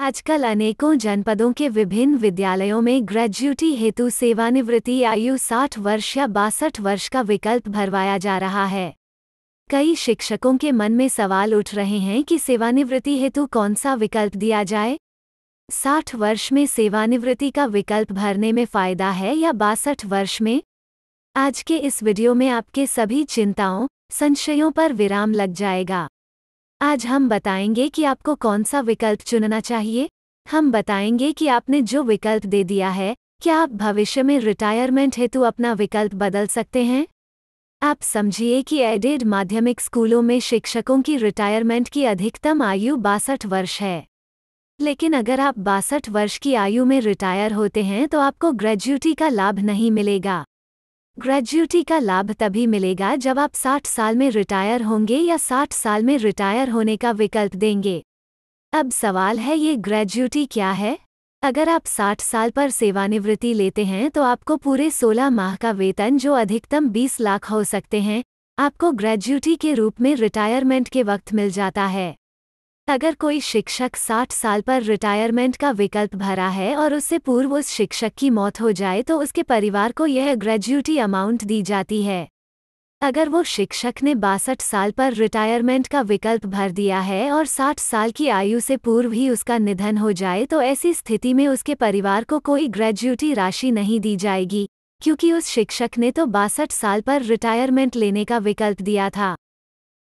आजकल अनेकों जनपदों के विभिन्न विद्यालयों में ग्रेजुएटी हेतु सेवानिवृत्ति आयु 60 वर्ष या बासठ वर्ष का विकल्प भरवाया जा रहा है कई शिक्षकों के मन में सवाल उठ रहे हैं कि सेवानिवृत्ति हेतु कौन सा विकल्प दिया जाए 60 वर्ष में सेवानिवृत्ति का विकल्प भरने में फ़ायदा है या बासठ वर्ष में आज के इस वीडियो में आपके सभी चिंताओं संशयों पर विराम लग जाएगा आज हम बताएंगे कि आपको कौन सा विकल्प चुनना चाहिए हम बताएंगे कि आपने जो विकल्प दे दिया है क्या आप भविष्य में रिटायरमेंट हेतु अपना विकल्प बदल सकते हैं आप समझिए कि एडेड माध्यमिक स्कूलों में शिक्षकों की रिटायरमेंट की अधिकतम आयु बासठ वर्ष है लेकिन अगर आप बासठ वर्ष की आयु में रिटायर होते हैं तो आपको ग्रेजुएटी का लाभ नहीं मिलेगा ग्रेजुटी का लाभ तभी मिलेगा जब आप 60 साल में रिटायर होंगे या 60 साल में रिटायर होने का विकल्प देंगे अब सवाल है ये ग्रेजुटी क्या है अगर आप 60 साल पर सेवानिवृत्ति लेते हैं तो आपको पूरे 16 माह का वेतन जो अधिकतम 20 लाख हो सकते हैं आपको ग्रेजुटी के रूप में रिटायरमेंट के वक्त मिल जाता है अगर कोई शिक्षक 60 साल पर रिटायरमेंट का विकल्प भरा है और उससे पूर्व उस शिक्षक की मौत हो जाए तो उसके परिवार को यह ग्रेजुटी अमाउंट दी जाती है अगर वो शिक्षक ने बासठ साल पर रिटायरमेंट का विकल्प भर दिया है और 60 साल की आयु से पूर्व ही उसका निधन हो जाए तो ऐसी स्थिति में उसके परिवार को कोई ग्रेजुटी राशि नहीं दी जाएगी क्योंकि उस शिक्षक ने तो बासठ साल पर रिटायरमेंट लेने का विकल्प दिया था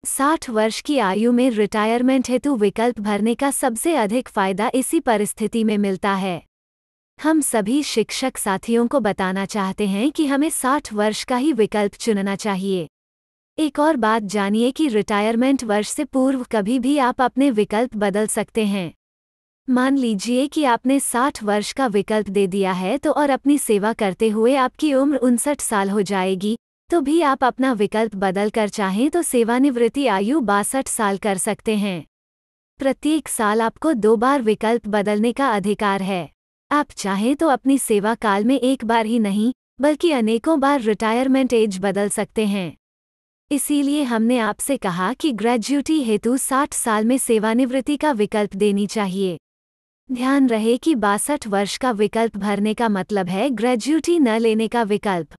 साठ वर्ष की आयु में रिटायरमेंट हेतु विकल्प भरने का सबसे अधिक फायदा इसी परिस्थिति में मिलता है हम सभी शिक्षक साथियों को बताना चाहते हैं कि हमें 60 वर्ष का ही विकल्प चुनना चाहिए एक और बात जानिए कि रिटायरमेंट वर्ष से पूर्व कभी भी आप अपने विकल्प बदल सकते हैं मान लीजिए कि आपने 60 वर्ष का विकल्प दे दिया है तो और अपनी सेवा करते हुए आपकी उम्र उनसठ साल हो जाएगी तो भी आप अपना विकल्प बदल कर चाहें तो सेवानिवृत्ति आयु बासठ साल कर सकते हैं प्रत्येक साल आपको दो बार विकल्प बदलने का अधिकार है आप चाहें तो अपनी सेवा काल में एक बार ही नहीं बल्कि अनेकों बार रिटायरमेंट एज बदल सकते हैं इसीलिए हमने आपसे कहा कि ग्रेजुएटी हेतु 60 साल में सेवानिवृत्ति का विकल्प देनी चाहिए ध्यान रहे कि बासठ वर्ष का विकल्प भरने का मतलब है ग्रेजुएटी न लेने का विकल्प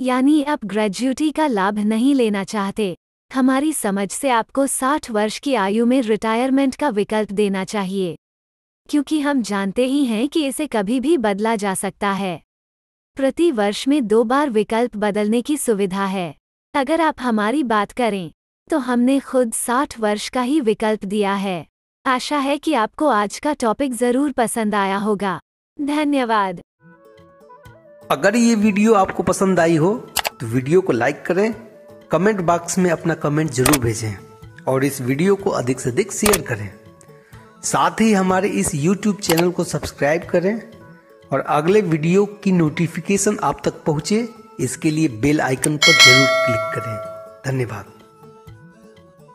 यानी आप ग्रेजुएटी का लाभ नहीं लेना चाहते हमारी समझ से आपको 60 वर्ष की आयु में रिटायरमेंट का विकल्प देना चाहिए क्योंकि हम जानते ही हैं कि इसे कभी भी बदला जा सकता है प्रति वर्ष में दो बार विकल्प बदलने की सुविधा है अगर आप हमारी बात करें तो हमने खुद 60 वर्ष का ही विकल्प दिया है आशा है कि आपको आज का टॉपिक ज़रूर पसंद आया होगा धन्यवाद अगर ये वीडियो आपको पसंद आई हो तो वीडियो को लाइक करें कमेंट बॉक्स में अपना कमेंट जरूर भेजें और इस वीडियो को अधिक से अधिक शेयर करें साथ ही हमारे इस YouTube चैनल को सब्सक्राइब करें और अगले वीडियो की नोटिफिकेशन आप तक पहुंचे इसके लिए बेल आइकन पर जरूर क्लिक करें धन्यवाद